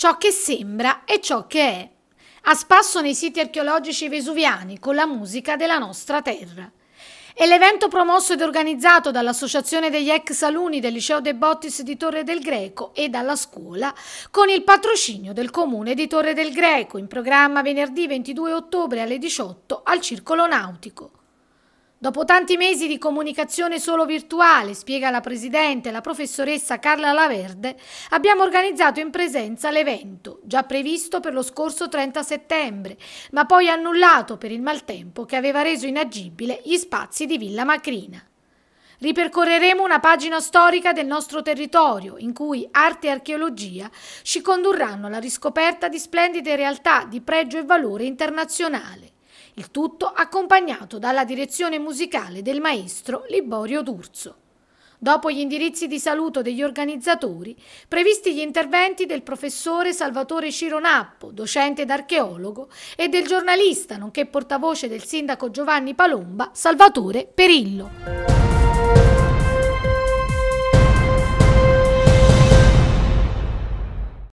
ciò che sembra e ciò che è, a spasso nei siti archeologici vesuviani con la musica della nostra terra. E l'evento promosso ed organizzato dall'Associazione degli ex alunni del Liceo De Bottis di Torre del Greco e dalla scuola con il patrocinio del Comune di Torre del Greco in programma venerdì 22 ottobre alle 18 al Circolo Nautico. Dopo tanti mesi di comunicazione solo virtuale, spiega la Presidente, la professoressa Carla Laverde, abbiamo organizzato in presenza l'evento, già previsto per lo scorso 30 settembre, ma poi annullato per il maltempo che aveva reso inagibile gli spazi di Villa Macrina. Ripercorreremo una pagina storica del nostro territorio, in cui arte e archeologia ci condurranno alla riscoperta di splendide realtà di pregio e valore internazionale. Il tutto accompagnato dalla direzione musicale del maestro Liborio D'Urso. Dopo gli indirizzi di saluto degli organizzatori, previsti gli interventi del professore Salvatore Cironappo, docente d'archeologo, e del giornalista, nonché portavoce del sindaco Giovanni Palomba, Salvatore Perillo.